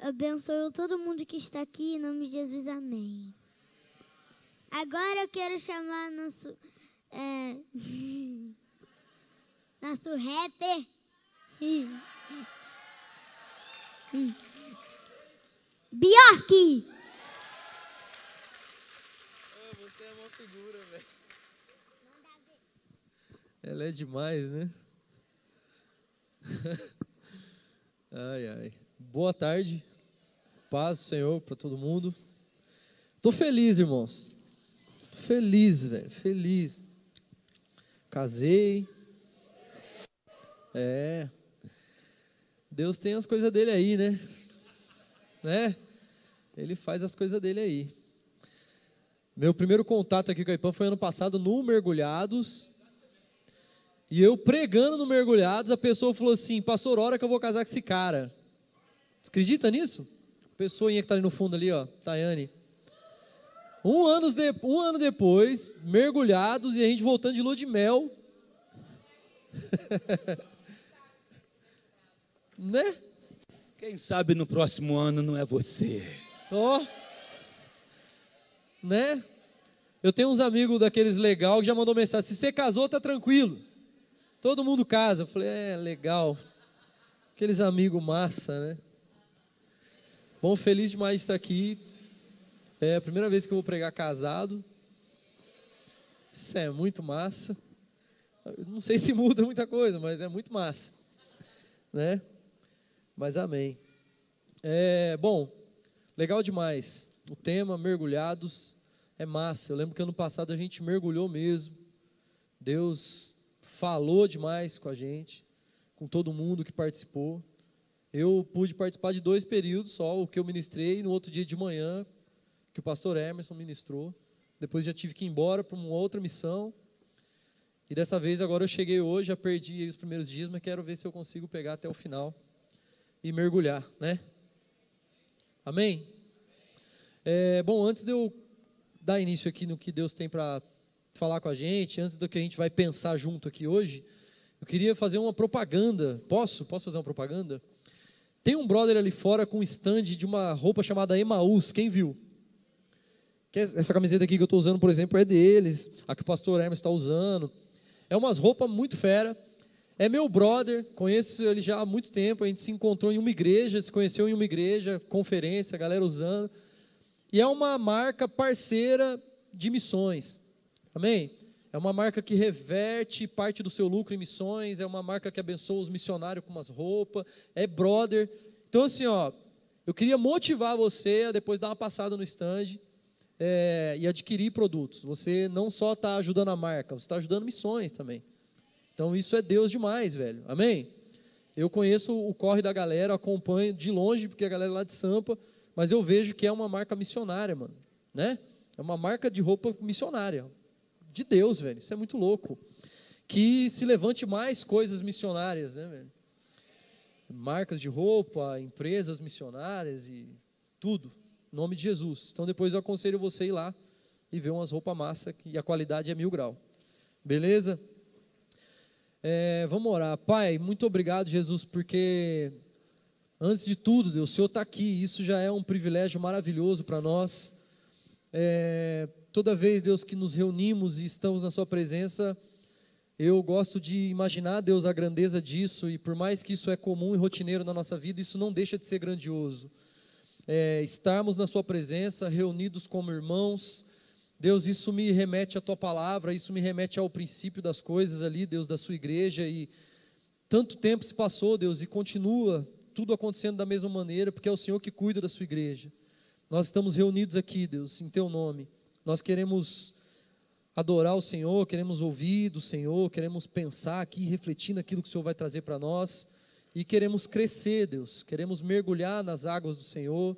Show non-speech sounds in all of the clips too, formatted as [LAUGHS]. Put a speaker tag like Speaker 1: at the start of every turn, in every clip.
Speaker 1: abençoe todo mundo que está aqui, em nome de Jesus, amém.
Speaker 2: Agora eu quero chamar nosso, é, [LAUGHS] nosso rapper. [LAUGHS]
Speaker 1: Bjork! você é uma figura, velho. Ela é demais, né? [LAUGHS] ai, ai. Boa tarde. Paz do Senhor para todo mundo. Tô feliz, irmãos. Tô feliz, velho. Feliz. Casei. É. Deus tem as coisas dele aí, né? Né? Ele faz as coisas dele aí. Meu primeiro contato aqui com a IPAM foi ano passado no Mergulhados. E eu pregando no Mergulhados, a pessoa falou assim: Pastor, hora que eu vou casar com esse cara. Você acredita nisso? Pessoinha que está ali no fundo ali, ó, Tayane. Um ano, de, um ano depois, mergulhados e a gente voltando de lua de mel. [LAUGHS]
Speaker 2: né? Quem sabe no próximo ano não é você.
Speaker 1: Ó. Oh. Né? Eu tenho uns amigos daqueles legal que já mandou mensagem: se você casou, tá tranquilo. Todo mundo casa. Eu falei: é, legal. Aqueles amigos massa, né? Bom, feliz demais de estar aqui. É a primeira vez que eu vou pregar casado. Isso é muito massa. Não sei [LAUGHS] se muda muita coisa, mas é muito massa, né? Mas amém. É, bom, legal demais. O tema mergulhados é massa. Eu lembro que ano passado a gente mergulhou mesmo. Deus falou demais com a gente, com todo mundo que participou. Eu pude participar de dois períodos só, o que eu ministrei, e no outro dia de manhã, que o pastor Emerson ministrou. Depois já tive que ir embora para uma outra missão. E dessa vez, agora eu cheguei hoje, já perdi os primeiros dias, mas quero ver se eu consigo pegar até o final e mergulhar, né? Amém? É, bom, antes de eu dar início aqui no que Deus tem para falar com a gente, antes do que a gente vai pensar junto aqui hoje, eu queria fazer uma propaganda. Posso? Posso fazer uma propaganda? Tem um brother ali fora com um stand de uma roupa chamada Emaús, quem viu? É essa camiseta aqui que eu estou usando, por exemplo, é deles, a que o pastor Hermes está usando. É umas roupas muito fera. É meu brother, conheço ele já há muito tempo. A gente se encontrou em uma igreja, se conheceu em uma igreja, conferência, galera usando. E é uma marca parceira de missões. Amém? É uma marca que reverte parte do seu lucro em missões, é uma marca que abençoa os missionários com umas roupas, é brother. Então, assim, ó, eu queria motivar você a depois dar uma passada no stand é, e adquirir produtos. Você não só está ajudando a marca, você está ajudando missões também. Então, isso é Deus demais, velho. Amém? Eu conheço o corre da galera, acompanho de longe, porque a galera é lá de Sampa, mas eu vejo que é uma marca missionária, mano. Né? É uma marca de roupa missionária de Deus, velho. Isso é muito louco. Que se levante mais coisas missionárias, né, velho? Marcas de roupa, empresas missionárias e tudo. Em nome de Jesus. Então depois eu aconselho você a ir lá e ver umas roupas massa que a qualidade é mil grau. Beleza? É, vamos orar. Pai, muito obrigado, Jesus, porque antes de tudo, Deus, o Senhor está aqui. Isso já é um privilégio maravilhoso para nós. É, Toda vez, Deus, que nos reunimos e estamos na Sua presença, eu gosto de imaginar, Deus, a grandeza disso, e por mais que isso é comum e rotineiro na nossa vida, isso não deixa de ser grandioso. É, estarmos na Sua presença, reunidos como irmãos, Deus, isso me remete à Tua palavra, isso me remete ao princípio das coisas ali, Deus, da Sua igreja, e tanto tempo se passou, Deus, e continua tudo acontecendo da mesma maneira, porque é o Senhor que cuida da Sua igreja. Nós estamos reunidos aqui, Deus, em Teu nome. Nós queremos adorar o Senhor, queremos ouvir do Senhor, queremos pensar aqui, refletindo aquilo que o Senhor vai trazer para nós e queremos crescer, Deus, queremos mergulhar nas águas do Senhor,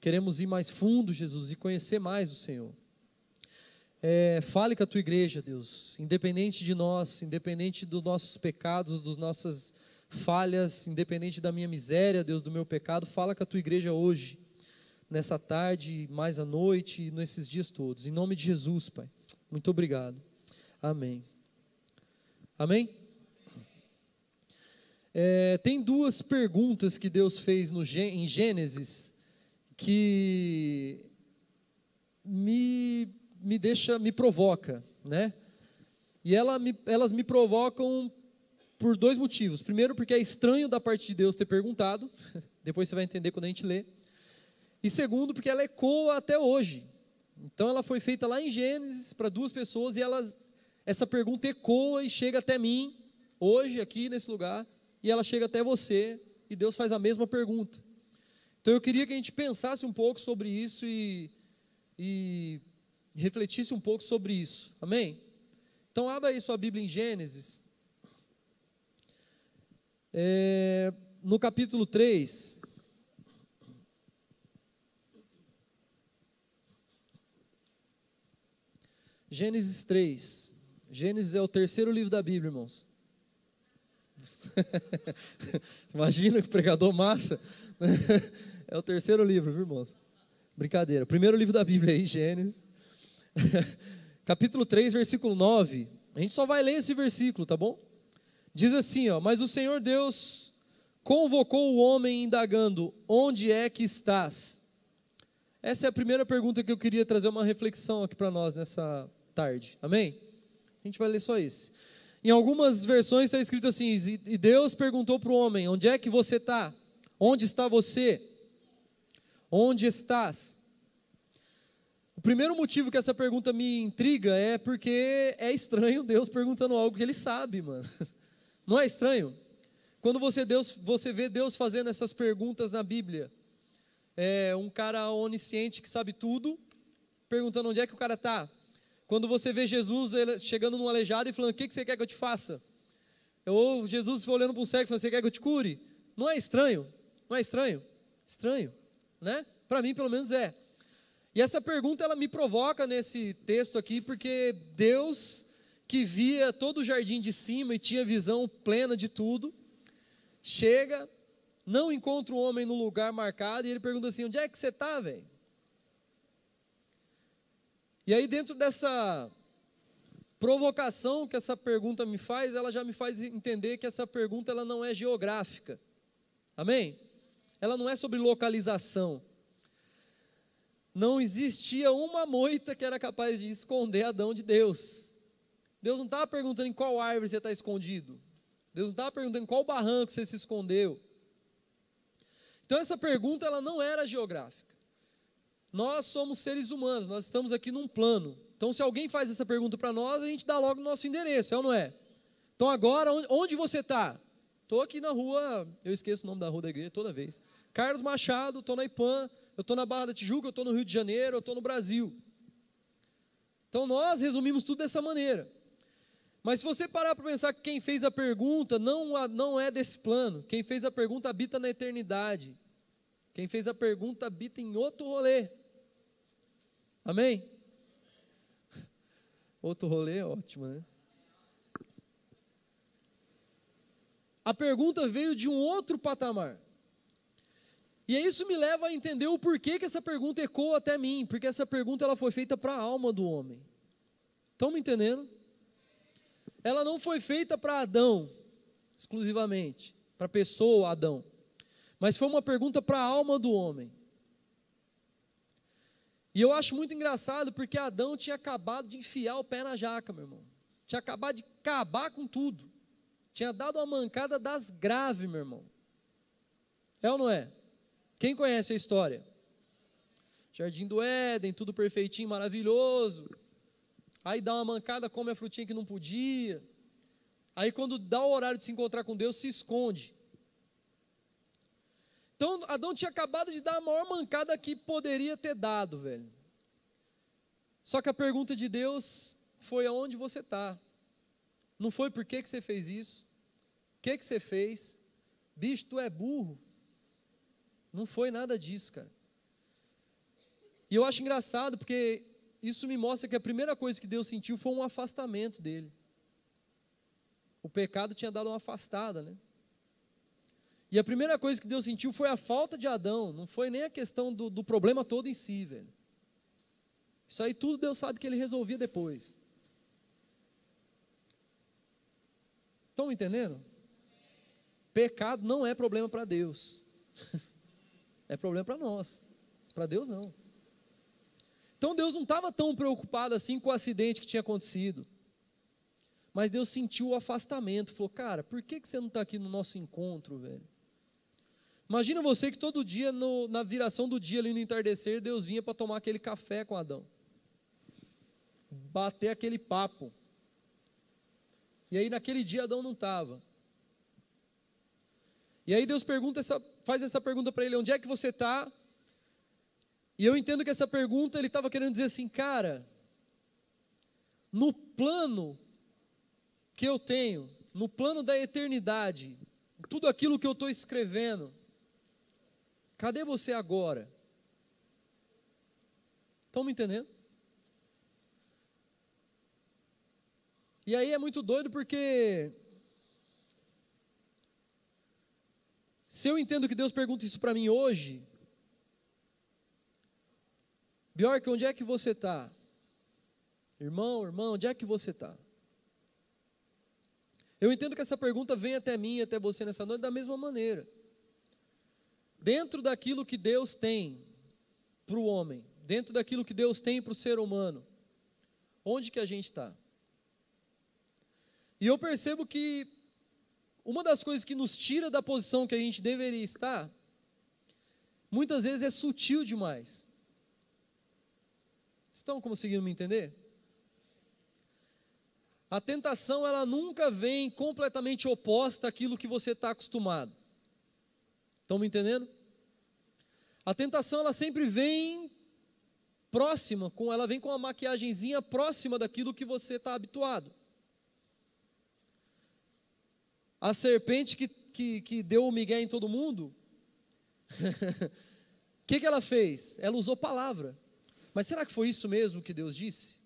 Speaker 1: queremos ir mais fundo, Jesus, e conhecer mais o Senhor. É, fale com a tua igreja, Deus, independente de nós, independente dos nossos pecados, das nossas falhas, independente da minha miséria, Deus, do meu pecado, fala com a tua igreja hoje nessa tarde, mais à noite, nesses dias todos. Em nome de Jesus, Pai. Muito obrigado. Amém. Amém? É, tem duas perguntas que Deus fez no, em Gênesis que me, me deixa, me provoca, né? E ela me, elas me provocam por dois motivos. Primeiro, porque é estranho da parte de Deus ter perguntado, [LAUGHS] depois você vai entender quando a gente lê. E segundo, porque ela ecoa até hoje. Então ela foi feita lá em Gênesis para duas pessoas e elas, essa pergunta ecoa e chega até mim, hoje, aqui nesse lugar, e ela chega até você e Deus faz a mesma pergunta. Então eu queria que a gente pensasse um pouco sobre isso e, e refletisse um pouco sobre isso, amém? Então abra aí sua Bíblia em Gênesis, é, no capítulo 3, Gênesis 3. Gênesis é o terceiro livro da Bíblia, irmãos. [LAUGHS] Imagina que pregador massa. [LAUGHS] é o terceiro livro, viu, irmãos? Brincadeira. Primeiro livro da Bíblia aí, Gênesis. [LAUGHS] Capítulo 3, versículo 9. A gente só vai ler esse versículo, tá bom? Diz assim, ó: "Mas o Senhor Deus convocou o homem indagando: Onde é que estás?" Essa é a primeira pergunta que eu queria trazer uma reflexão aqui para nós nessa tarde. Amém? A gente vai ler só isso. Em algumas versões está escrito assim: E Deus perguntou para o homem: Onde é que você está? Onde está você? Onde estás? O primeiro motivo que essa pergunta me intriga é porque é estranho Deus perguntando algo que ele sabe, mano. [LAUGHS] Não é estranho? Quando você, Deus, você vê Deus fazendo essas perguntas na Bíblia, é um cara onisciente que sabe tudo, perguntando onde é que o cara está. Quando você vê Jesus chegando num aleijado e falando: O que, você quer que eu te faça? Ou Jesus olhando para um cego e falando: Você quer que eu te cure? Não é estranho? Não é estranho? Estranho, né? Para mim, pelo menos é. E essa pergunta ela me provoca nesse texto aqui, porque Deus, que via todo o jardim de cima e tinha visão plena de tudo, chega, não encontra o homem no lugar marcado e ele pergunta assim: Onde é que você está, velho? E aí, dentro dessa provocação que essa pergunta me faz, ela já me faz entender que essa pergunta ela não é geográfica. Amém? Ela não é sobre localização. Não existia uma moita que era capaz de esconder Adão de Deus. Deus não estava perguntando em qual árvore você está escondido. Deus não estava perguntando em qual barranco você se escondeu. Então essa pergunta ela não era geográfica. Nós somos seres humanos, nós estamos aqui num plano. Então, se alguém faz essa pergunta para nós, a gente dá logo o nosso endereço, é ou não é? Então, agora, onde você está? Estou aqui na rua, eu esqueço o nome da rua da igreja toda vez. Carlos Machado, estou na IPAM, eu estou na Barra da Tijuca, eu estou no Rio de Janeiro, eu estou no Brasil. Então, nós resumimos tudo dessa maneira. Mas se você parar para pensar que quem fez a pergunta não, não é desse plano, quem fez a pergunta habita na eternidade. Quem fez a pergunta habita em outro rolê. Amém? Outro rolê é ótimo, né? A pergunta veio de um outro patamar. E isso me leva a entender o porquê que essa pergunta ecoa até mim, porque essa pergunta ela foi feita para a alma do homem. Estão me entendendo? Ela não foi feita para Adão exclusivamente, para a pessoa Adão, mas foi uma pergunta para a alma do homem. E eu acho muito engraçado porque Adão tinha acabado de enfiar o pé na jaca, meu irmão. Tinha acabado de acabar com tudo. Tinha dado uma mancada das graves, meu irmão. É ou não é? Quem conhece a história? Jardim do Éden, tudo perfeitinho, maravilhoso. Aí dá uma mancada, come a frutinha que não podia. Aí quando dá o horário de se encontrar com Deus, se esconde. Então, Adão tinha acabado de dar a maior mancada que poderia ter dado, velho. Só que a pergunta de Deus foi: aonde você está? Não foi por que, que você fez isso? O que, que você fez? Bicho, tu é burro. Não foi nada disso, cara. E eu acho engraçado porque isso me mostra que a primeira coisa que Deus sentiu foi um afastamento dele. O pecado tinha dado uma afastada, né? E a primeira coisa que Deus sentiu foi a falta de Adão, não foi nem a questão do, do problema todo em si, velho. Isso aí tudo Deus sabe que ele resolvia depois. Estão entendendo? Pecado não é problema para Deus, [LAUGHS] é problema para nós, para Deus não. Então Deus não estava tão preocupado assim com o acidente que tinha acontecido, mas Deus sentiu o afastamento, falou: Cara, por que, que você não está aqui no nosso encontro, velho? Imagina você que todo dia, no, na viração do dia, ali no entardecer, Deus vinha para tomar aquele café com Adão. Bater aquele papo. E aí naquele dia Adão não estava. E aí Deus pergunta essa, faz essa pergunta para ele: onde é que você está? E eu entendo que essa pergunta ele estava querendo dizer assim, cara, no plano que eu tenho, no plano da eternidade, tudo aquilo que eu estou escrevendo, Cadê você agora? Estão me entendendo? E aí é muito doido porque. Se eu entendo que Deus pergunta isso para mim hoje, Bjork, onde é que você está? Irmão, irmão, onde é que você está? Eu entendo que essa pergunta vem até mim, até você nessa noite da mesma maneira dentro daquilo que Deus tem para o homem, dentro daquilo que Deus tem para o ser humano, onde que a gente está? E eu percebo que uma das coisas que nos tira da posição que a gente deveria estar, muitas vezes é sutil demais. Estão conseguindo me entender? A tentação ela nunca vem completamente oposta àquilo que você está acostumado. Estão me entendendo? A tentação ela sempre vem próxima, com ela vem com uma maquiagemzinha próxima daquilo que você está habituado. A serpente que, que, que deu o migué em todo mundo, o [LAUGHS] que, que ela fez? Ela usou palavra. Mas será que foi isso mesmo que Deus disse?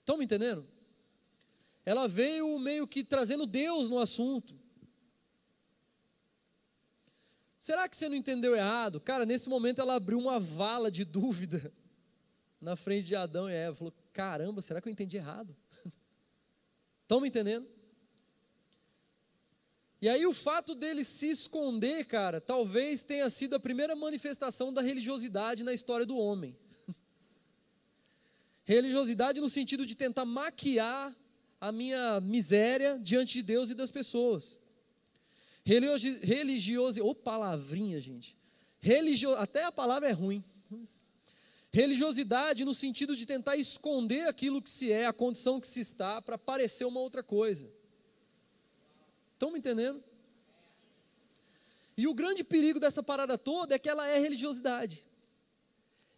Speaker 1: Estão me entendendo? Ela veio meio que trazendo Deus no assunto. Será que você não entendeu errado? Cara, nesse momento ela abriu uma vala de [LAUGHS] dúvida na frente de Adão e Eva. Falou: caramba, será que eu entendi errado? Estão [LAUGHS] me entendendo? E aí o fato dele se esconder, cara, talvez tenha sido a primeira manifestação da religiosidade na história do homem. [LAUGHS] Religiosidade no sentido de tentar maquiar a minha miséria diante de Deus e das pessoas religiosidade, ou palavrinha, gente. Religio, até a palavra é ruim. Religiosidade no sentido de tentar esconder aquilo que se é, a condição que se está, para parecer uma outra coisa. Estão me entendendo? E o grande perigo dessa parada toda é que ela é religiosidade.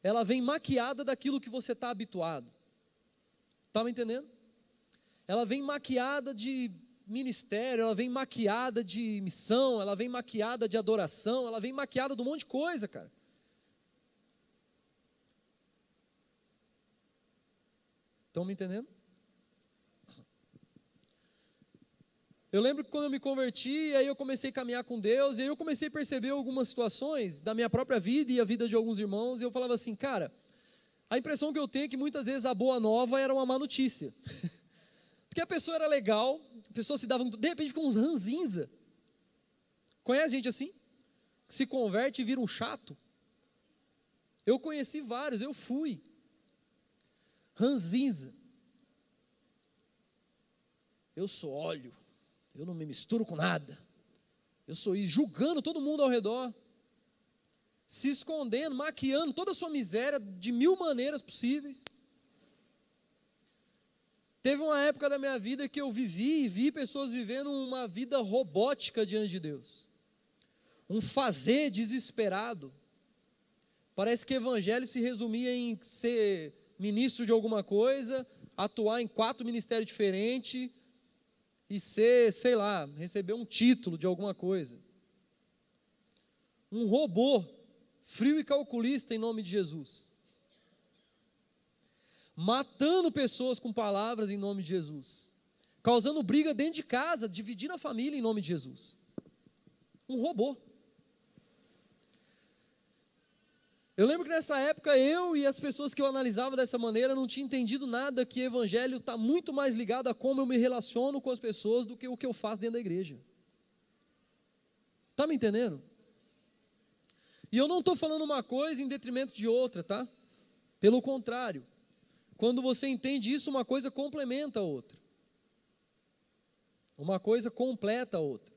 Speaker 1: Ela vem maquiada daquilo que você está habituado. Está me entendendo? Ela vem maquiada de ministério, ela vem maquiada de missão, ela vem maquiada de adoração, ela vem maquiada de um monte de coisa, cara. Estão me entendendo? Eu lembro que quando eu me converti, aí eu comecei a caminhar com Deus, e aí eu comecei a perceber algumas situações da minha própria vida e a vida de alguns irmãos, e eu falava assim, cara, a impressão que eu tenho é que muitas vezes a boa nova era uma má notícia. [LAUGHS] Porque a pessoa era legal, a pessoa se dava, de repente ficou uns ranzinza. Conhece gente assim? Que se converte e vira um chato? Eu conheci vários, eu fui. Ranzinza. Eu sou óleo, eu não me misturo com nada. Eu sou isso, julgando todo mundo ao redor, se escondendo, maquiando toda a sua miséria de mil maneiras possíveis. Teve uma época da minha vida que eu vivi e vi pessoas vivendo uma vida robótica diante de Deus. Um fazer desesperado. Parece que o evangelho se resumia em ser ministro de alguma coisa, atuar em quatro ministérios diferentes e ser, sei lá, receber um título de alguma coisa. Um robô frio e calculista em nome de Jesus matando pessoas com palavras em nome de Jesus, causando briga dentro de casa, dividindo a família em nome de Jesus. Um robô. Eu lembro que nessa época eu e as pessoas que eu analisava dessa maneira não tinha entendido nada que o evangelho está muito mais ligado a como eu me relaciono com as pessoas do que o que eu faço dentro da igreja. Tá me entendendo? E eu não estou falando uma coisa em detrimento de outra, tá? Pelo contrário, quando você entende isso, uma coisa complementa a outra. Uma coisa completa a outra.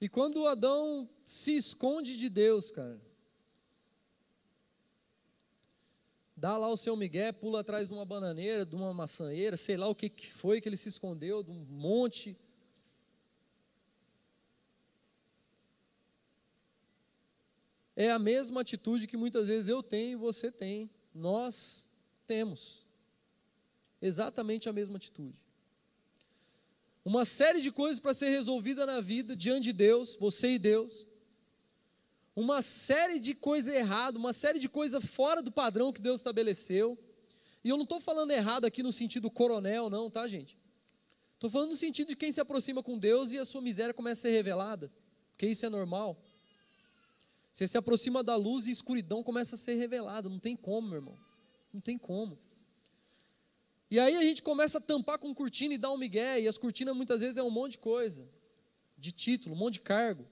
Speaker 1: E quando Adão se esconde de Deus, cara, dá lá o seu migué, pula atrás de uma bananeira, de uma maçanheira, sei lá o que, que foi que ele se escondeu, de um monte. É a mesma atitude que muitas vezes eu tenho e você tem, nós temos. Exatamente a mesma atitude. Uma série de coisas para ser resolvida na vida diante de Deus, você e Deus. Uma série de coisas erradas, uma série de coisas fora do padrão que Deus estabeleceu. E eu não estou falando errado aqui no sentido coronel, não, tá, gente? Estou falando no sentido de quem se aproxima com Deus e a sua miséria começa a ser revelada, porque isso é normal. Você se aproxima da luz e a escuridão começa a ser revelada. Não tem como, meu irmão. Não tem como. E aí a gente começa a tampar com cortina e dar um migué. E as cortinas muitas vezes é um monte de coisa. De título, um monte de cargo.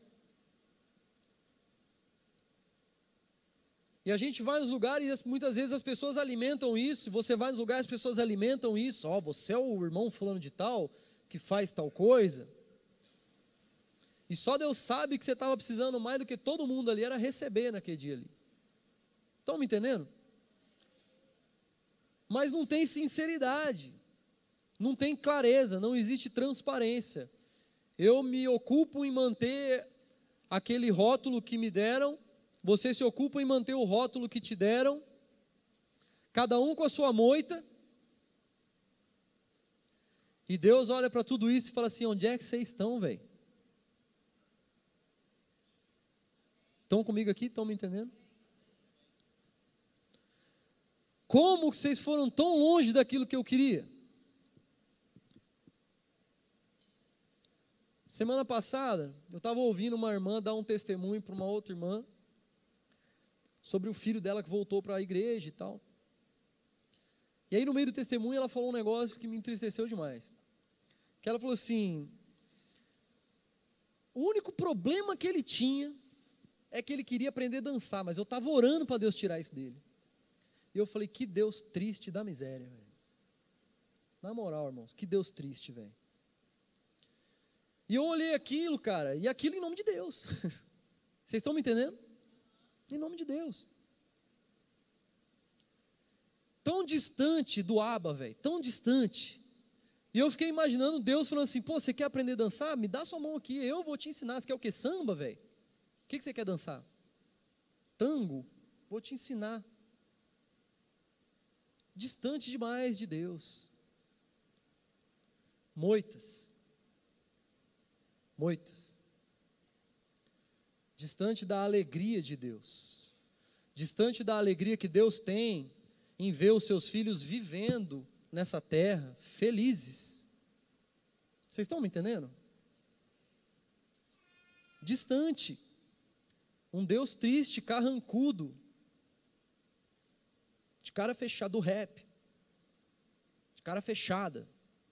Speaker 1: E a gente vai nos lugares e muitas vezes as pessoas alimentam isso. Você vai nos lugares e as pessoas alimentam isso. Ó, oh, você é o irmão fulano de tal que faz tal coisa. E só Deus sabe que você estava precisando mais do que todo mundo ali era receber naquele dia ali. Estão me entendendo? Mas não tem sinceridade, não tem clareza, não existe transparência. Eu me ocupo em manter aquele rótulo que me deram, você se ocupa em manter o rótulo que te deram, cada um com a sua moita. E Deus olha para tudo isso e fala assim: onde é que vocês estão, velho? Estão comigo aqui? Estão me entendendo? Como vocês foram tão longe daquilo que eu queria? Semana passada, eu estava ouvindo uma irmã dar um testemunho para uma outra irmã sobre o filho dela que voltou para a igreja e tal. E aí, no meio do testemunho, ela falou um negócio que me entristeceu demais. Que ela falou assim: o único problema que ele tinha é que ele queria aprender a dançar, mas eu estava orando para Deus tirar isso dele. E eu falei, que Deus triste da miséria, velho. Na moral, irmãos, que Deus triste, velho. E eu olhei aquilo, cara, e aquilo em nome de Deus. [LAUGHS] Vocês estão me entendendo? Em nome de Deus. Tão distante do aba, velho, tão distante. E eu fiquei imaginando Deus falando assim: pô, você quer aprender a dançar? Me dá sua mão aqui, eu vou te ensinar. Você quer o que? Samba, velho? O que, que você quer dançar? Tango? Vou te ensinar. Distante demais de Deus. Moitas. Moitas. Distante da alegria de Deus. Distante da alegria que Deus tem em ver os seus filhos vivendo nessa terra, felizes. Vocês estão me entendendo? Distante. Um Deus triste, carrancudo, de cara fechada, do rap, de cara fechada,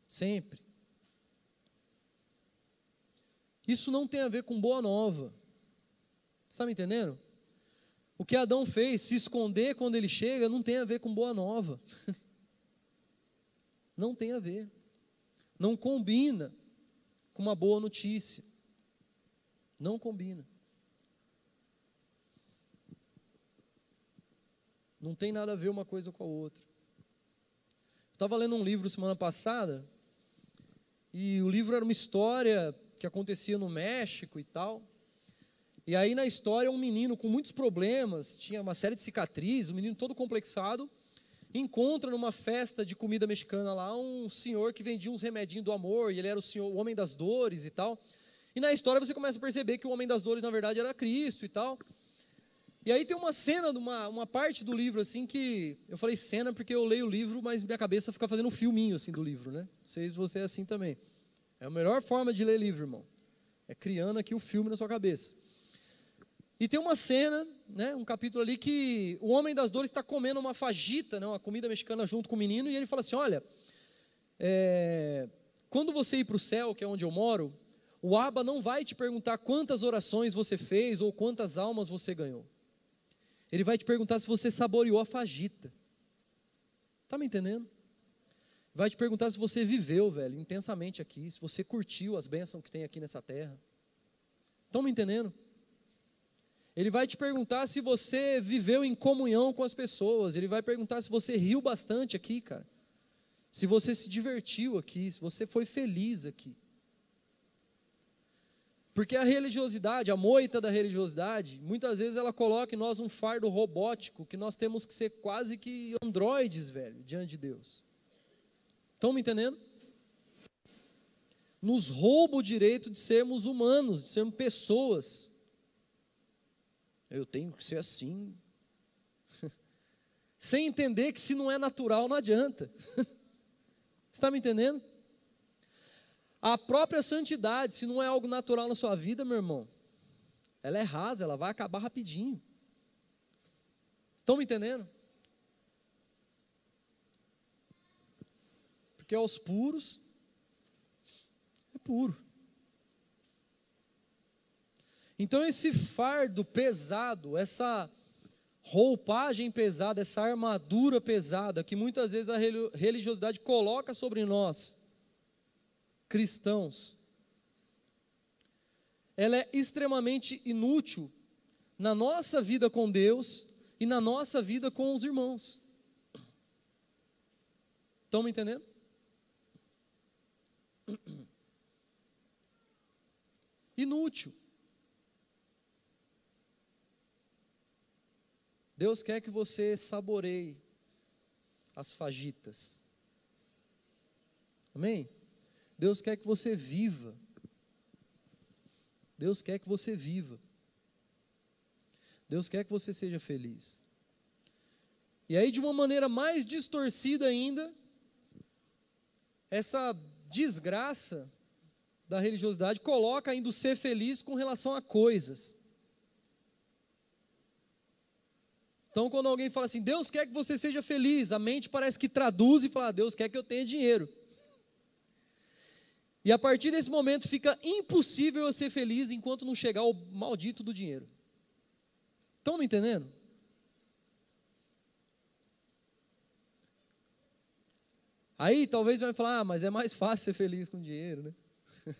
Speaker 1: sempre. Isso não tem a ver com boa nova. Está me entendendo? O que Adão fez, se esconder quando ele chega, não tem a ver com boa nova. [LAUGHS] Não tem a ver. Não combina com uma boa notícia. Não combina. Não tem nada a ver uma coisa com a outra. Eu estava lendo um livro semana passada, e o livro era uma história que acontecia no México e tal. E aí na história um menino com muitos problemas, tinha uma série de cicatrizes, um menino todo complexado, encontra numa festa de comida mexicana lá um senhor que vendia uns remedinhos do amor, e ele era o senhor, o homem das dores e tal. E na história você começa a perceber que o homem das dores na verdade era Cristo e tal. E aí tem uma cena, uma, uma parte do livro, assim, que. Eu falei cena porque eu leio o livro, mas minha cabeça fica fazendo um filminho, assim, do livro, né? Não sei se você é assim também. É a melhor forma de ler livro, irmão. É criando aqui o filme na sua cabeça. E tem uma cena, né, um capítulo ali, que o homem das dores está comendo uma fagita, né, uma comida mexicana junto com o menino, e ele fala assim: Olha, é, quando você ir para o céu, que é onde eu moro, o Abba não vai te perguntar quantas orações você fez ou quantas almas você ganhou. Ele vai te perguntar se você saboreou a fagita. Tá me entendendo? Vai te perguntar se você viveu, velho, intensamente aqui, se você curtiu as bênçãos que tem aqui nessa terra. Estão me entendendo? Ele vai te perguntar se você viveu em comunhão com as pessoas. Ele vai perguntar se você riu bastante aqui, cara. Se você se divertiu aqui, se você foi feliz aqui. Porque a religiosidade, a moita da religiosidade, muitas vezes ela coloca em nós um fardo robótico que nós temos que ser quase que androides, velho, diante de Deus. Estão me entendendo? Nos rouba o direito de sermos humanos, de sermos pessoas. Eu tenho que ser assim. [LAUGHS] Sem entender que se não é natural, não adianta. Está [LAUGHS] me entendendo? A própria santidade, se não é algo natural na sua vida, meu irmão, ela é rasa, ela vai acabar rapidinho. Estão me entendendo? Porque aos puros é puro. Então esse fardo pesado, essa roupagem pesada, essa armadura pesada que muitas vezes a religiosidade coloca sobre nós, cristãos. Ela é extremamente inútil na nossa vida com Deus e na nossa vida com os irmãos. Estão me entendendo? Inútil. Deus quer que você saboreie as fagitas. Amém? Deus quer que você viva. Deus quer que você viva. Deus quer que você seja feliz. E aí, de uma maneira mais distorcida ainda, essa desgraça da religiosidade coloca ainda o ser feliz com relação a coisas. Então, quando alguém fala assim, Deus quer que você seja feliz, a mente parece que traduz e fala, ah, Deus quer que eu tenha dinheiro. E a partir desse momento fica impossível eu ser feliz enquanto não chegar o maldito do dinheiro. Estão me entendendo? Aí talvez vai falar, ah, mas é mais fácil ser feliz com dinheiro, né? [LAUGHS]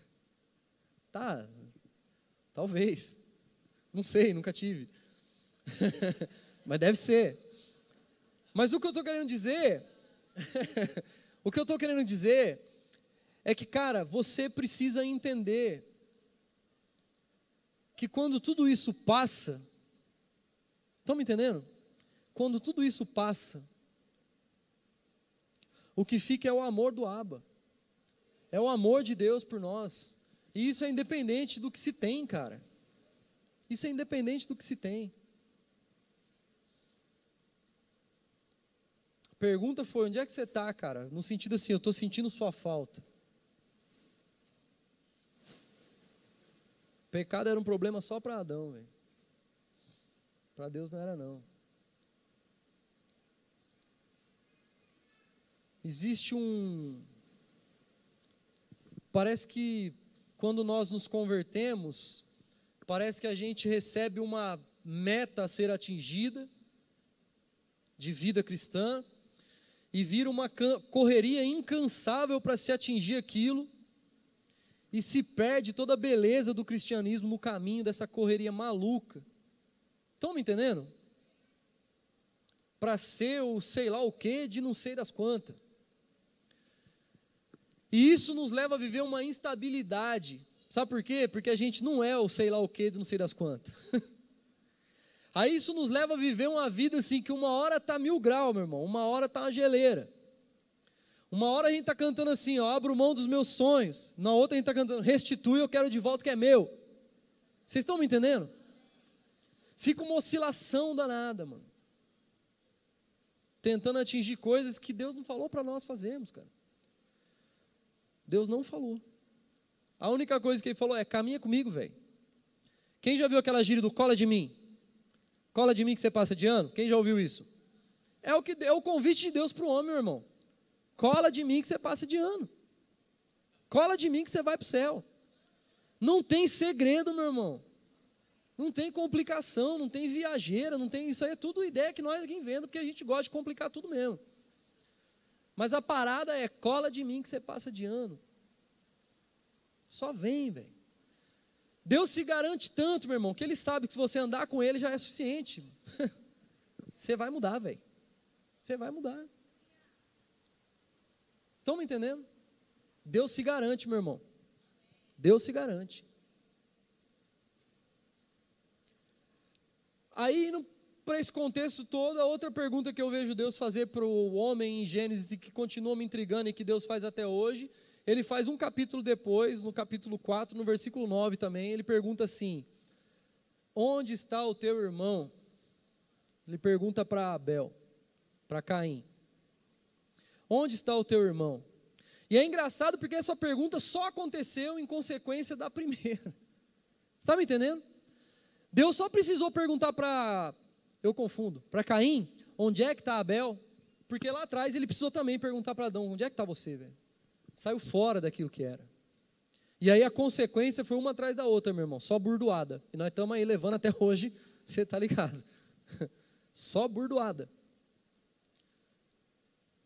Speaker 1: tá, talvez. Não sei, nunca tive. [LAUGHS] mas deve ser. Mas o que eu estou querendo dizer, [LAUGHS] o que eu estou querendo dizer é que, cara, você precisa entender que quando tudo isso passa, estão me entendendo? Quando tudo isso passa, o que fica é o amor do Abba, é o amor de Deus por nós, e isso é independente do que se tem, cara. Isso é independente do que se tem. A pergunta foi: onde é que você está, cara? No sentido assim, eu estou sentindo sua falta. Pecado era um problema só para Adão, Para Deus não era não. Existe um Parece que quando nós nos convertemos, parece que a gente recebe uma meta a ser atingida de vida cristã e vira uma correria incansável para se atingir aquilo e se perde toda a beleza do cristianismo no caminho dessa correria maluca. Estão me entendendo? Para ser o sei lá o que de não sei das quantas. E isso nos leva a viver uma instabilidade. Sabe por quê? Porque a gente não é o sei lá o que de não sei das quantas. [LAUGHS] Aí isso nos leva a viver uma vida assim que uma hora tá mil grau, meu irmão, uma hora tá uma geleira. Uma hora a gente está cantando assim, ó, abro mão dos meus sonhos. Na outra a gente está cantando, restitui, eu quero de volta o que é meu. Vocês estão me entendendo? Fica uma oscilação danada, mano. Tentando atingir coisas que Deus não falou para nós fazermos, cara. Deus não falou. A única coisa que ele falou é: caminha comigo, velho. Quem já viu aquela gíria do cola de mim? Cola de mim que você passa de ano? Quem já ouviu isso? É o que é o convite de Deus para o homem, meu irmão. Cola de mim que você passa de ano. Cola de mim que você vai para o céu. Não tem segredo, meu irmão. Não tem complicação, não tem viajeira, não tem. Isso aí é tudo ideia que nós quem vendo, porque a gente gosta de complicar tudo mesmo. Mas a parada é cola de mim que você passa de ano. Só vem, velho. Deus se garante tanto, meu irmão, que Ele sabe que se você andar com Ele já é suficiente. [LAUGHS] você vai mudar, velho. Você vai mudar. Estão me entendendo? Deus se garante, meu irmão. Deus se garante. Aí, para esse contexto todo, a outra pergunta que eu vejo Deus fazer para o homem em Gênesis e que continua me intrigando e que Deus faz até hoje, ele faz um capítulo depois, no capítulo 4, no versículo 9 também, ele pergunta assim: Onde está o teu irmão? Ele pergunta para Abel, para Caim. Onde está o teu irmão? E é engraçado porque essa pergunta só aconteceu em consequência da primeira. Está [LAUGHS] me entendendo? Deus só precisou perguntar para, eu confundo, para Caim, onde é que está Abel? Porque lá atrás ele precisou também perguntar para Adão, onde é que está você, Saiu fora daquilo que era. E aí a consequência foi uma atrás da outra, meu irmão, só burdoada. E nós estamos aí levando até [LAUGHS] hoje, você está ligado? [LAUGHS] só burdoada.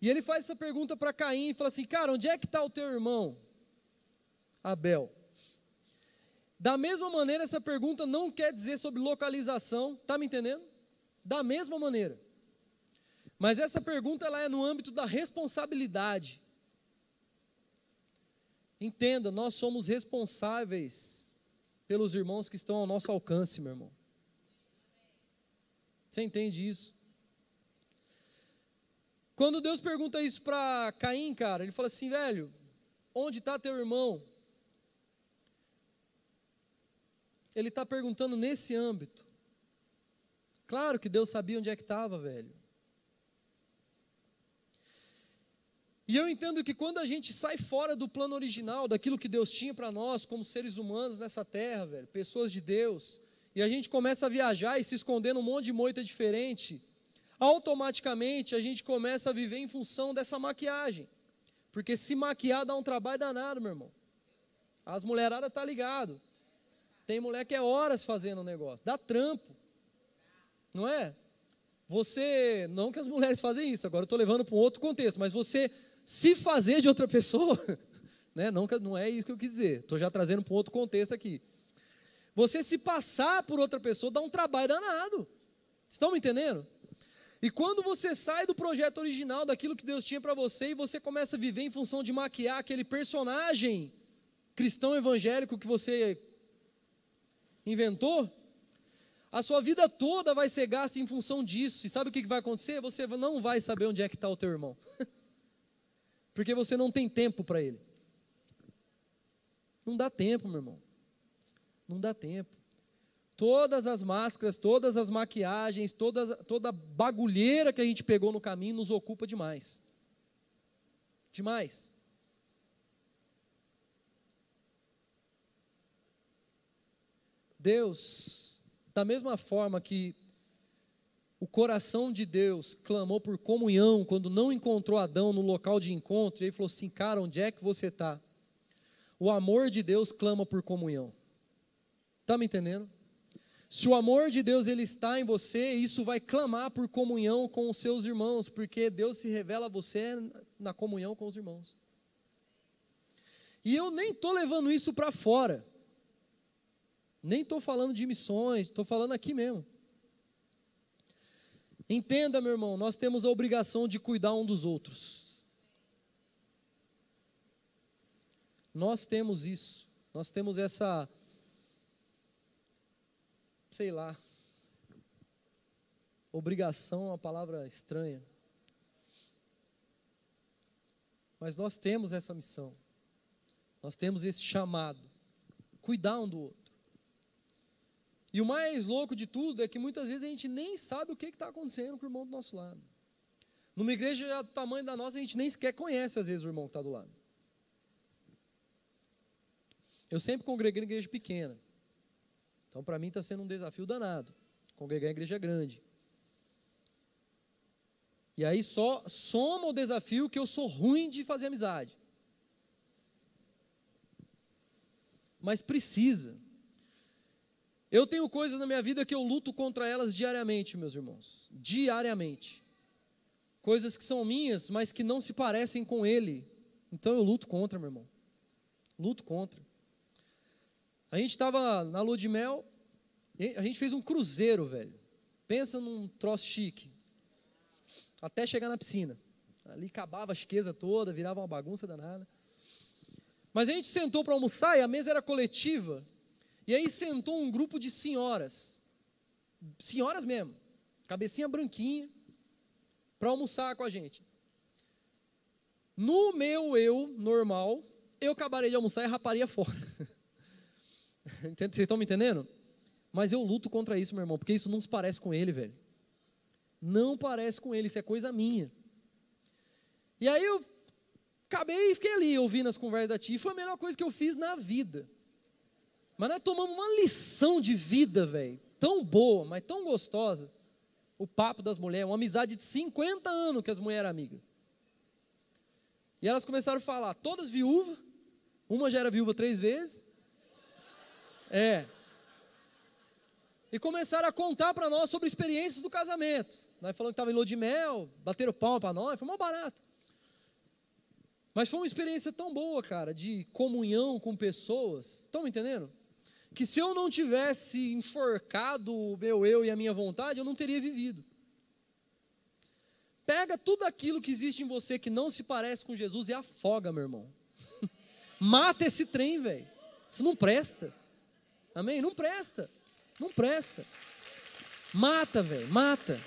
Speaker 1: E ele faz essa pergunta para Caim e fala assim: Cara, onde é que está o teu irmão? Abel. Da mesma maneira, essa pergunta não quer dizer sobre localização, está me entendendo? Da mesma maneira. Mas essa pergunta ela é no âmbito da responsabilidade. Entenda, nós somos responsáveis pelos irmãos que estão ao nosso alcance, meu irmão. Você entende isso? Quando Deus pergunta isso para Caim, cara, ele fala assim, velho, onde está teu irmão? Ele está perguntando nesse âmbito. Claro que Deus sabia onde é que estava, velho. E eu entendo que quando a gente sai fora do plano original, daquilo que Deus tinha para nós, como seres humanos nessa terra, velho, pessoas de Deus, e a gente começa a viajar e se esconder num monte de moita diferente, automaticamente a gente começa a viver em função dessa maquiagem. Porque se maquiar dá um trabalho danado, meu irmão. As mulheradas tá ligado. Tem mulher que é horas fazendo o negócio, dá trampo. Não é? Você, não que as mulheres fazem isso, agora eu estou levando para um outro contexto, mas você se fazer de outra pessoa, [LAUGHS] né? não, não é isso que eu quis dizer, estou já trazendo para um outro contexto aqui. Você se passar por outra pessoa dá um trabalho danado. Estão me entendendo? E quando você sai do projeto original, daquilo que Deus tinha para você, e você começa a viver em função de maquiar aquele personagem cristão evangélico que você inventou, a sua vida toda vai ser gasta em função disso. E sabe o que vai acontecer? Você não vai saber onde é que está o teu irmão. [LAUGHS] Porque você não tem tempo para ele. Não dá tempo, meu irmão. Não dá tempo todas as máscaras, todas as maquiagens, toda toda bagulheira que a gente pegou no caminho nos ocupa demais. Demais. Deus, da mesma forma que o coração de Deus clamou por comunhão quando não encontrou Adão no local de encontro, e ele falou assim: Cara, onde é que você está? O amor de Deus clama por comunhão. Está me entendendo? Se o amor de Deus ele está em você, isso vai clamar por comunhão com os seus irmãos, porque Deus se revela a você na comunhão com os irmãos. E eu nem estou levando isso para fora. Nem estou falando de missões, estou falando aqui mesmo. Entenda, meu irmão, nós temos a obrigação de cuidar um dos outros. Nós temos isso, nós temos essa sei lá, obrigação é uma palavra estranha. Mas nós temos essa missão, nós temos esse chamado, cuidar um do outro. E o mais louco de tudo é que muitas vezes a gente nem sabe o que está acontecendo com o irmão do nosso lado. Numa igreja do tamanho da nossa, a gente nem sequer conhece às vezes o irmão que está do lado. Eu sempre congreguei em igreja pequena. Então, para mim, está sendo um desafio danado congregar a igreja grande. E aí só soma o desafio que eu sou ruim de fazer amizade. Mas precisa. Eu tenho coisas na minha vida que eu luto contra elas diariamente, meus irmãos. Diariamente. Coisas que são minhas, mas que não se parecem com ele. Então eu luto contra, meu irmão. Luto contra. A gente estava na lua de mel, a gente fez um cruzeiro, velho. Pensa num troço chique. Até chegar na piscina. Ali acabava a chiqueza toda, virava uma bagunça danada. Mas a gente sentou para almoçar e a mesa era coletiva. E aí sentou um grupo de senhoras. Senhoras mesmo. Cabecinha branquinha. Para almoçar com a gente. No meu eu normal, eu acabaria de almoçar e raparia fora. [LAUGHS] [LAUGHS] Vocês estão me entendendo? Mas eu luto contra isso, meu irmão, porque isso não se parece com ele, velho. Não parece com ele, isso é coisa minha. E aí eu acabei e fiquei ali ouvindo as conversas da tia, e foi a melhor coisa que eu fiz na vida. Mas nós tomamos uma lição de vida, velho, tão boa, mas tão gostosa. O papo das mulheres, uma amizade de 50 anos que as mulheres eram amigas. E elas começaram a falar, todas viúvas, uma já era viúva três vezes, é. E começaram a contar para nós sobre experiências do casamento. Nós falamos que estava em lua de mel, bateram palma para nós, foi mó barato. Mas foi uma experiência tão boa, cara, de comunhão com pessoas. Estão me entendendo? Que se eu não tivesse enforcado o meu eu e a minha vontade, eu não teria vivido. Pega tudo aquilo que existe em você que não se parece com Jesus e afoga, meu irmão. [LAUGHS] Mata esse trem, velho. Isso não presta. Amém? Não presta. Não presta. Mata, velho, mata.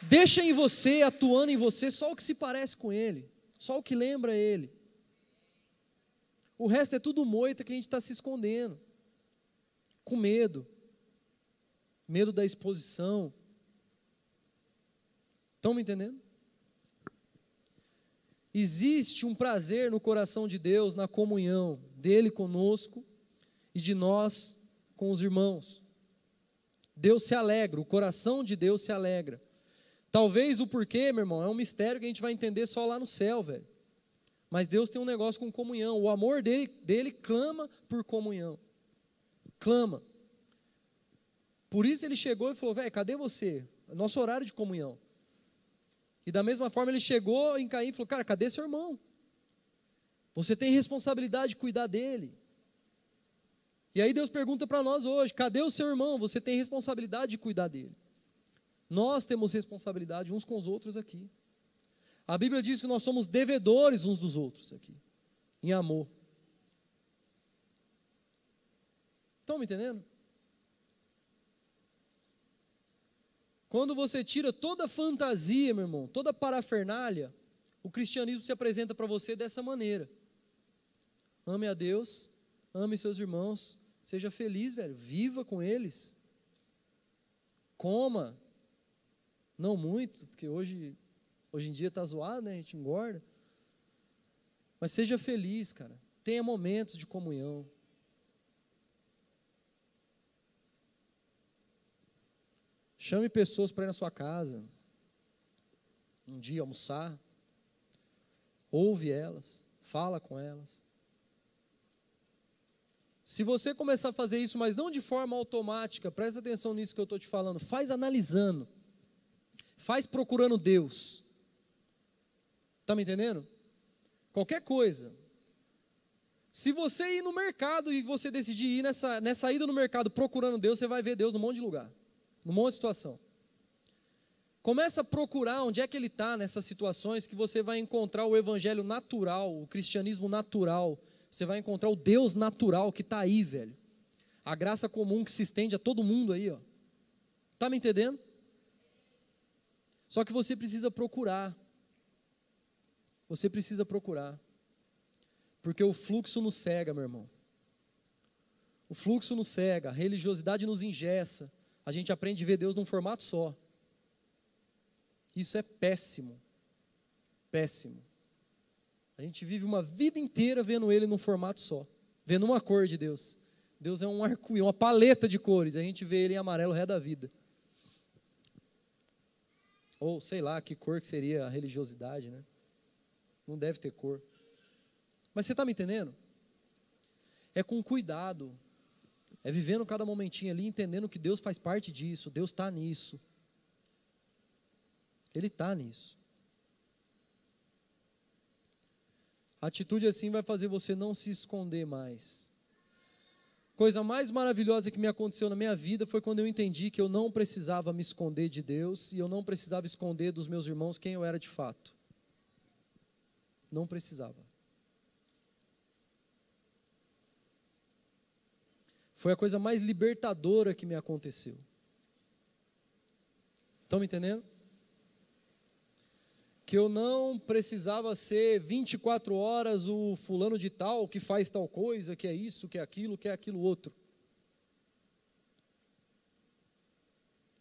Speaker 1: Deixa em você, atuando em você, só o que se parece com ele, só o que lembra ele. O resto é tudo moita que a gente está se escondendo, com medo, medo da exposição. Estão me entendendo? Existe um prazer no coração de Deus na comunhão dele conosco e de nós com os irmãos. Deus se alegra, o coração de Deus se alegra. Talvez o porquê, meu irmão, é um mistério que a gente vai entender só lá no céu, velho. Mas Deus tem um negócio com comunhão. O amor dele, dele clama por comunhão. Clama. Por isso ele chegou e falou: velho, cadê você? Nosso horário de comunhão. E da mesma forma ele chegou em Caim e falou: cara, cadê seu irmão? Você tem responsabilidade de cuidar dele. E aí Deus pergunta para nós hoje: cadê o seu irmão? Você tem responsabilidade de cuidar dele. Nós temos responsabilidade uns com os outros aqui. A Bíblia diz que nós somos devedores uns dos outros aqui, em amor. Estão me entendendo? Quando você tira toda a fantasia, meu irmão, toda a parafernália, o cristianismo se apresenta para você dessa maneira: ame a Deus ame seus irmãos, seja feliz, velho, viva com eles. Coma, não muito, porque hoje, hoje em dia está zoado, né? a gente engorda. Mas seja feliz, cara. Tenha momentos de comunhão. Chame pessoas para ir na sua casa, um dia almoçar. Ouve elas, fala com elas. Se você começar a fazer isso, mas não de forma automática, presta atenção nisso que eu estou te falando, faz analisando, faz procurando Deus. Está me entendendo? Qualquer coisa. Se você ir no mercado e você decidir ir nessa, nessa ida no mercado procurando Deus, você vai ver Deus num monte de lugar, num monte de situação. Começa a procurar onde é que ele está nessas situações que você vai encontrar o evangelho natural, o cristianismo natural, você vai encontrar o Deus natural que está aí, velho. A graça comum que se estende a todo mundo aí, ó. Tá me entendendo? Só que você precisa procurar. Você precisa procurar. Porque o fluxo nos cega, meu irmão. O fluxo nos cega, a religiosidade nos ingessa. A gente aprende a ver Deus num formato só. Isso é péssimo. Péssimo. A gente vive uma vida inteira vendo ele num formato só, vendo uma cor de Deus. Deus é um arco-íris, uma paleta de cores. A gente vê ele em amarelo ré da vida. Ou sei lá que cor que seria a religiosidade, né? Não deve ter cor. Mas você está me entendendo? É com cuidado, é vivendo cada momentinho ali, entendendo que Deus faz parte disso, Deus está nisso. Ele está nisso. Atitude assim vai fazer você não se esconder mais. Coisa mais maravilhosa que me aconteceu na minha vida foi quando eu entendi que eu não precisava me esconder de Deus e eu não precisava esconder dos meus irmãos quem eu era de fato. Não precisava. Foi a coisa mais libertadora que me aconteceu. Estão me entendendo? que eu não precisava ser 24 horas o fulano de tal que faz tal coisa, que é isso, que é aquilo, que é aquilo outro.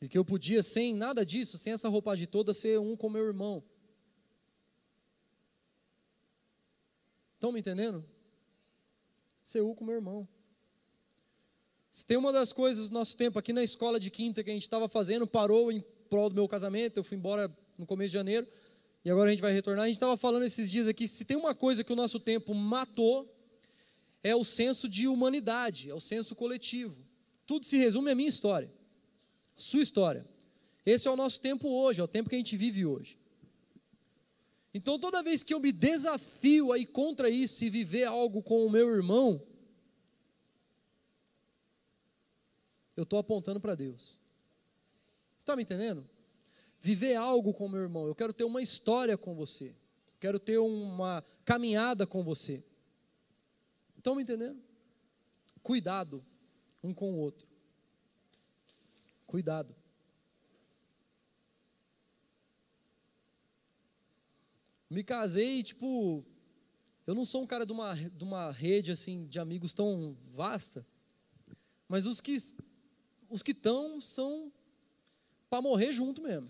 Speaker 1: E que eu podia, sem nada disso, sem essa roupagem toda, ser um com meu irmão. Estão me entendendo? Ser um com meu irmão. Se tem uma das coisas do nosso tempo aqui na escola de quinta que a gente estava fazendo, parou em prol do meu casamento, eu fui embora no começo de janeiro e agora a gente vai retornar. A gente estava falando esses dias aqui, se tem uma coisa que o nosso tempo matou, é o senso de humanidade, é o senso coletivo. Tudo se resume à minha história, sua história. Esse é o nosso tempo hoje, é o tempo que a gente vive hoje. Então, toda vez que eu me desafio a ir contra isso e viver algo com o meu irmão, eu estou apontando para Deus. Você está me entendendo? viver algo com meu irmão, eu quero ter uma história com você, quero ter uma caminhada com você. Estão me entendendo? Cuidado um com o outro. Cuidado. Me casei, tipo, eu não sou um cara de uma, de uma rede assim de amigos tão vasta, mas os que os que estão são para morrer junto mesmo.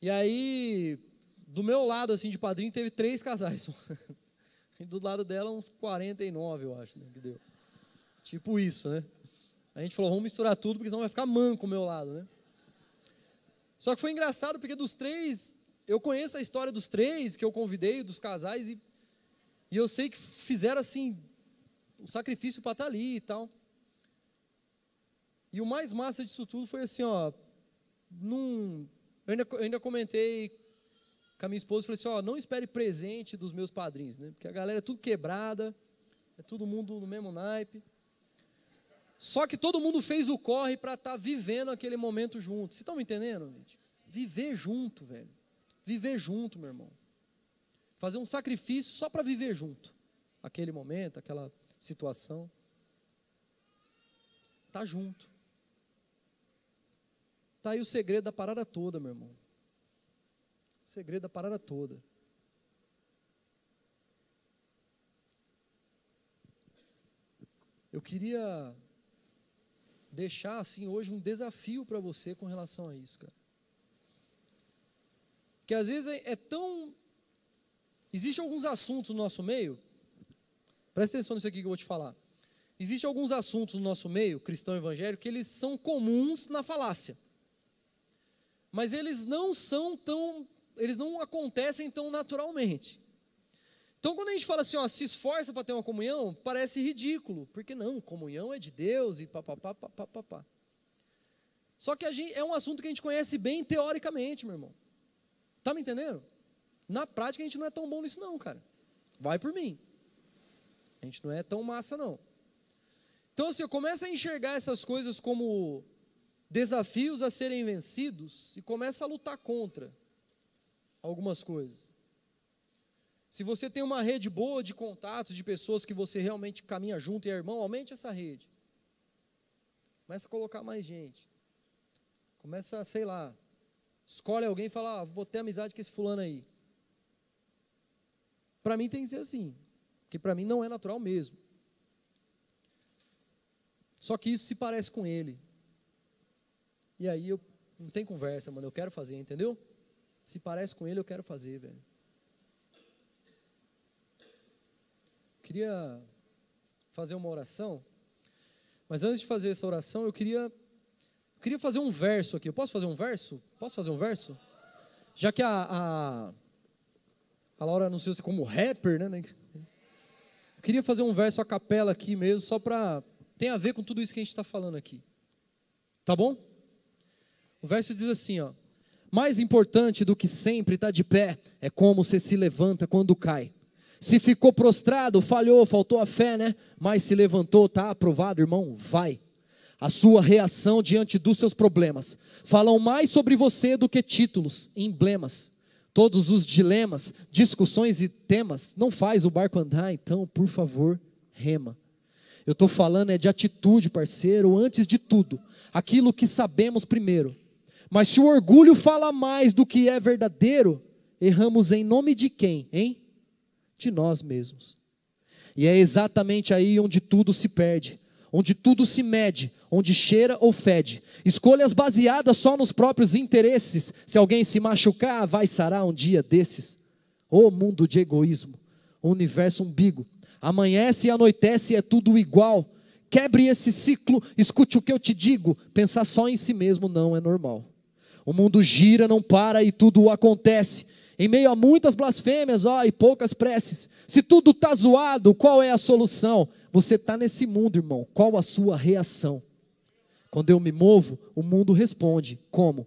Speaker 1: E aí, do meu lado, assim, de padrinho, teve três casais. [LAUGHS] E do lado dela, uns 49, eu acho, né, que deu. Tipo isso, né? A gente falou, vamos misturar tudo, porque senão vai ficar manco o meu lado, né? Só que foi engraçado, porque dos três, eu conheço a história dos três que eu convidei, dos casais, e, e eu sei que fizeram, assim, o um sacrifício para estar tá ali e tal. E o mais massa disso tudo foi assim, ó, num, eu ainda, eu ainda comentei com a minha esposa, falei assim, ó, não espere presente dos meus padrinhos, né? Porque a galera é tudo quebrada, é todo mundo no mesmo naipe. Só que todo mundo fez o corre para estar tá vivendo aquele momento junto. Vocês estão me entendendo, gente? Viver junto, velho. Viver junto, meu irmão. Fazer um sacrifício só para viver junto. Aquele momento, aquela situação. Tá junto. Está aí o segredo da parada toda, meu irmão. O segredo da parada toda. Eu queria deixar assim hoje um desafio para você com relação a isso, cara. Que às vezes é, é tão Existem alguns assuntos no nosso meio. Presta atenção nisso aqui que eu vou te falar. Existem alguns assuntos no nosso meio, cristão evangélico, que eles são comuns na falácia mas eles não são tão, eles não acontecem tão naturalmente. Então, quando a gente fala assim, ó, se esforça para ter uma comunhão, parece ridículo, porque não, comunhão é de Deus e papapá, papapá. Só que gente, é um assunto que a gente conhece bem teoricamente, meu irmão. Tá me entendendo? Na prática, a gente não é tão bom nisso, não, cara. Vai por mim. A gente não é tão massa, não. Então, assim, começo a enxergar essas coisas como desafios a serem vencidos e começa a lutar contra algumas coisas. Se você tem uma rede boa de contatos, de pessoas que você realmente caminha junto e é irmão, aumente essa rede. Começa a colocar mais gente. Começa, sei lá, escolhe alguém e fala, ah, vou ter amizade com esse fulano aí. Para mim tem que ser assim, porque para mim não é natural mesmo. Só que isso se parece com ele. E aí eu não tem conversa, mano, eu quero fazer, entendeu? Se parece com ele, eu quero fazer, velho. Queria fazer uma oração, mas antes de fazer essa oração, eu queria eu queria fazer um verso aqui. Eu posso fazer um verso? Posso fazer um verso? Já que a, a, a Laura anunciou-se como rapper, né, né? Eu queria fazer um verso a capela aqui mesmo, só para. Tem a ver com tudo isso que a gente está falando aqui. Tá bom? O verso diz assim, ó. Mais importante do que sempre estar tá de pé é como você se levanta quando cai. Se ficou prostrado, falhou, faltou a fé, né? Mas se levantou, tá aprovado, irmão, vai. A sua reação diante dos seus problemas falam mais sobre você do que títulos, emblemas. Todos os dilemas, discussões e temas não faz o barco andar, então, por favor, rema. Eu estou falando é de atitude, parceiro, antes de tudo, aquilo que sabemos primeiro, mas se o orgulho fala mais do que é verdadeiro, erramos em nome de quem, hein? De nós mesmos. E é exatamente aí onde tudo se perde, onde tudo se mede, onde cheira ou fede. Escolhas baseadas só nos próprios interesses. Se alguém se machucar, vai sarar um dia desses. Ô oh, mundo de egoísmo, o universo umbigo. Amanhece e anoitece é tudo igual. Quebre esse ciclo, escute o que eu te digo. Pensar só em si mesmo não é normal. O mundo gira, não para e tudo acontece. Em meio a muitas blasfêmias ó, e poucas preces. Se tudo está zoado, qual é a solução? Você está nesse mundo, irmão. Qual a sua reação? Quando eu me movo, o mundo responde. Como?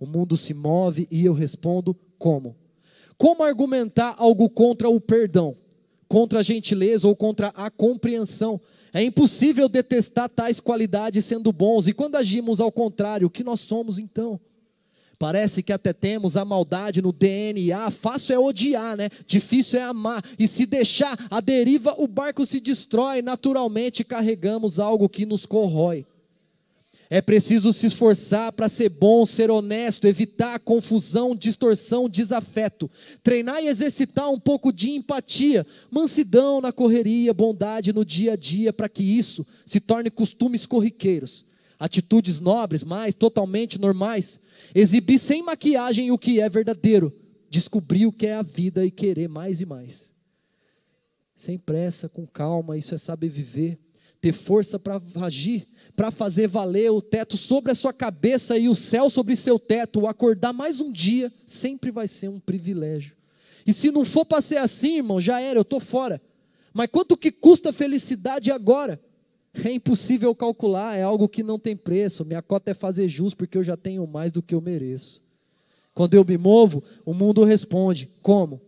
Speaker 1: O mundo se move e eu respondo como? Como argumentar algo contra o perdão, contra a gentileza ou contra a compreensão? É impossível detestar tais qualidades sendo bons, e quando agimos ao contrário, o que nós somos então? Parece que até temos a maldade no DNA. Fácil é odiar, né? Difícil é amar. E se deixar a deriva, o barco se destrói. Naturalmente carregamos algo que nos corrói. É preciso se esforçar para ser bom, ser honesto, evitar confusão, distorção, desafeto. Treinar e exercitar um pouco de empatia, mansidão na correria, bondade no dia a dia, para que isso se torne costumes corriqueiros atitudes nobres, mas totalmente normais. Exibir sem maquiagem o que é verdadeiro, descobrir o que é a vida e querer mais e mais. Sem pressa, com calma, isso é saber viver, ter força para agir, para fazer valer o teto sobre a sua cabeça e o céu sobre seu teto. Acordar mais um dia sempre vai ser um privilégio. E se não for para ser assim, irmão, já era, eu estou fora. Mas quanto que custa a felicidade agora? É impossível calcular, é algo que não tem preço. Minha cota é fazer jus, porque eu já tenho mais do que eu mereço. Quando eu me movo, o mundo responde: como?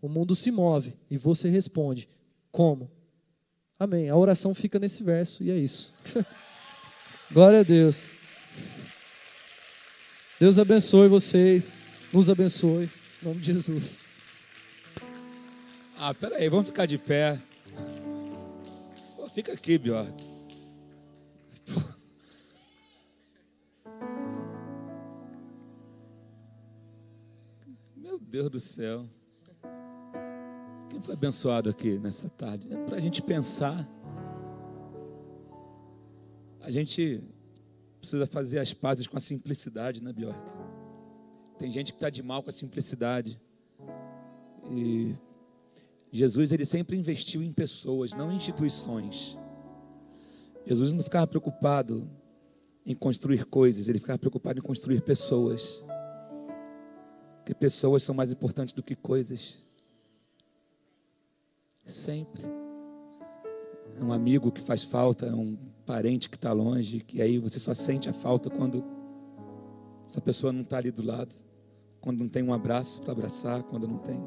Speaker 1: O mundo se move e você responde: como? Amém. A oração fica nesse verso e é isso. [LAUGHS] Glória a Deus. Deus abençoe vocês, nos abençoe, em nome de Jesus.
Speaker 2: Ah, peraí, vamos ficar de pé. Pô, fica aqui, Bjork. [LAUGHS] Meu Deus do céu. Quem foi abençoado aqui nessa tarde? É para a gente pensar. A gente precisa fazer as pazes com a simplicidade, né, Bjork? Tem gente que está de mal com a simplicidade. E Jesus ele sempre investiu em pessoas, não em instituições. Jesus não ficava preocupado em construir coisas, ele ficava preocupado em construir pessoas. Porque pessoas são mais importantes do que coisas. Sempre. É um amigo que faz falta, é um parente que está longe, que aí você só sente a falta quando essa pessoa não está ali do lado, quando não tem um abraço para abraçar, quando não tem.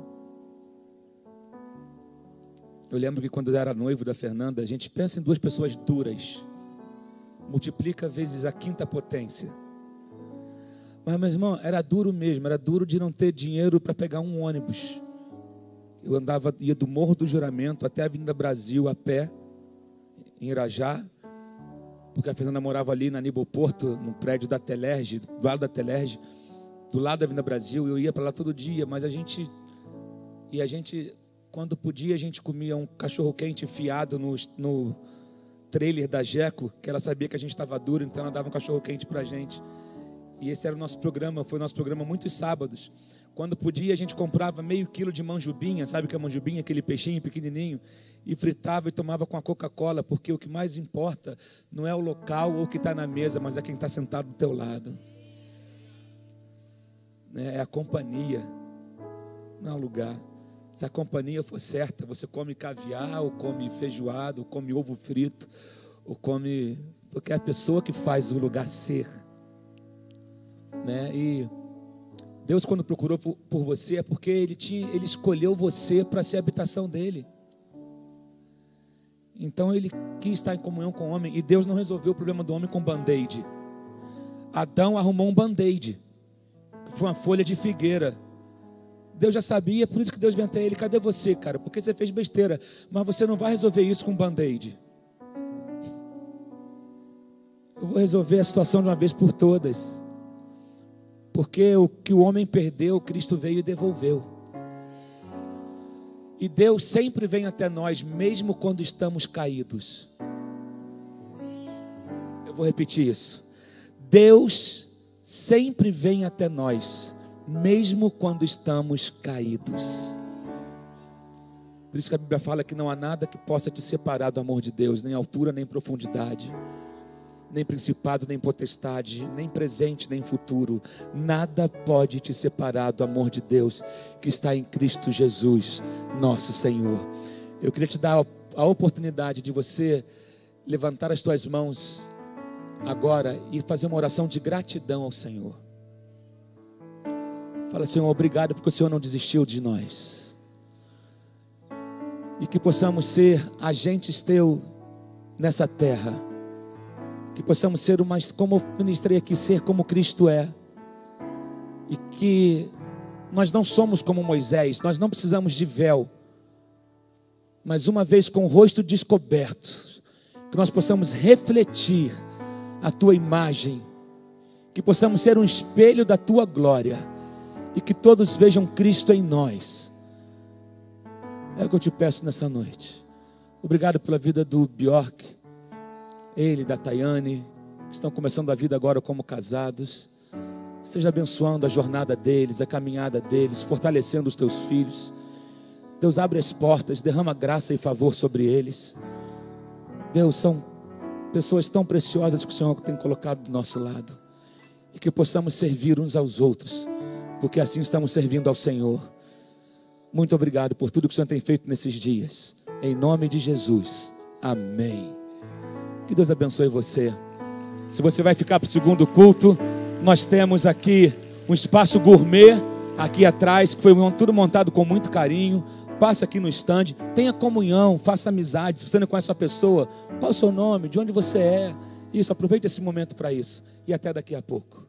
Speaker 2: Eu lembro que quando eu era noivo da Fernanda, a gente pensa em duas pessoas duras. Multiplica vezes a quinta potência. Mas, meu irmão, era duro mesmo, era duro de não ter dinheiro para pegar um ônibus. Eu andava, ia do Morro do Juramento até a Vinda Brasil a pé, em Irajá, porque a Fernanda morava ali na Nibo Porto, no prédio da Telerge, do lado da Telerge, do lado da Vinda Brasil. E Eu ia para lá todo dia, mas a gente. E a gente quando podia, a gente comia um cachorro quente fiado no, no trailer da Jeco, que ela sabia que a gente estava duro, então ela dava um cachorro quente para a gente. E esse era o nosso programa, foi o nosso programa muitos sábados. Quando podia, a gente comprava meio quilo de manjubinha, sabe o que é manjubinha? Aquele peixinho pequenininho. E fritava e tomava com a Coca-Cola, porque o que mais importa não é o local ou o que está na mesa, mas é quem está sentado do teu lado. É, é a companhia, não é o lugar. Se a companhia for certa, você come caviar, ou come feijoada, ou come ovo frito, ou come. Porque é a pessoa que faz o lugar ser. Né? E Deus, quando procurou por você, é porque Ele, te, ele escolheu você para ser a habitação dele. Então ele quis estar em comunhão com o homem e Deus não resolveu o problema do homem com band-aid. Adão arrumou um band-aid, que foi uma folha de figueira Deus já sabia, por isso que Deus vem até ele: cadê você, cara? Porque você fez besteira. Mas você não vai resolver isso com um band-aid. Eu vou resolver a situação de uma vez por todas. Porque o que o homem perdeu, Cristo veio e devolveu. E Deus sempre vem até nós, mesmo quando estamos caídos. Eu vou repetir isso. Deus sempre vem até nós, mesmo quando estamos caídos. Por isso que a Bíblia fala que não há nada que possa te separar do amor de Deus, nem altura, nem profundidade, nem principado, nem potestade, nem presente, nem futuro. Nada pode te separar do amor de Deus que está em Cristo Jesus, nosso Senhor. Eu queria te dar a oportunidade de você levantar as tuas mãos agora e fazer uma oração de gratidão ao Senhor. Fala, Senhor, obrigado porque o Senhor não desistiu de nós. E que possamos ser agentes teu nessa terra. Que possamos ser mais como ministrei aqui, ser como Cristo é. E que nós não somos como Moisés, nós não precisamos de véu. Mas uma vez com o rosto descoberto, que nós possamos refletir a tua imagem, que possamos ser um espelho da tua glória e que todos vejam Cristo em nós. É o que eu te peço nessa noite. Obrigado pela vida do Bjork, ele, da Tayane, que estão começando a vida agora como casados. Esteja abençoando a jornada deles, a caminhada deles, fortalecendo os teus filhos. Deus abre as portas, derrama graça e favor sobre eles. Deus, são pessoas tão preciosas que o Senhor tem colocado do nosso lado. E que possamos servir uns aos outros porque assim estamos servindo ao Senhor. Muito obrigado por tudo que o Senhor tem feito nesses dias. Em nome de Jesus. Amém. Que Deus abençoe você. Se você vai ficar para o segundo culto, nós temos aqui um espaço gourmet aqui atrás, que foi tudo montado com muito carinho. Passa aqui no estande, tenha comunhão, faça amizade. Se você não conhece a pessoa, qual é o seu nome, de onde você é? Isso, aproveite esse momento para isso. E até daqui a pouco.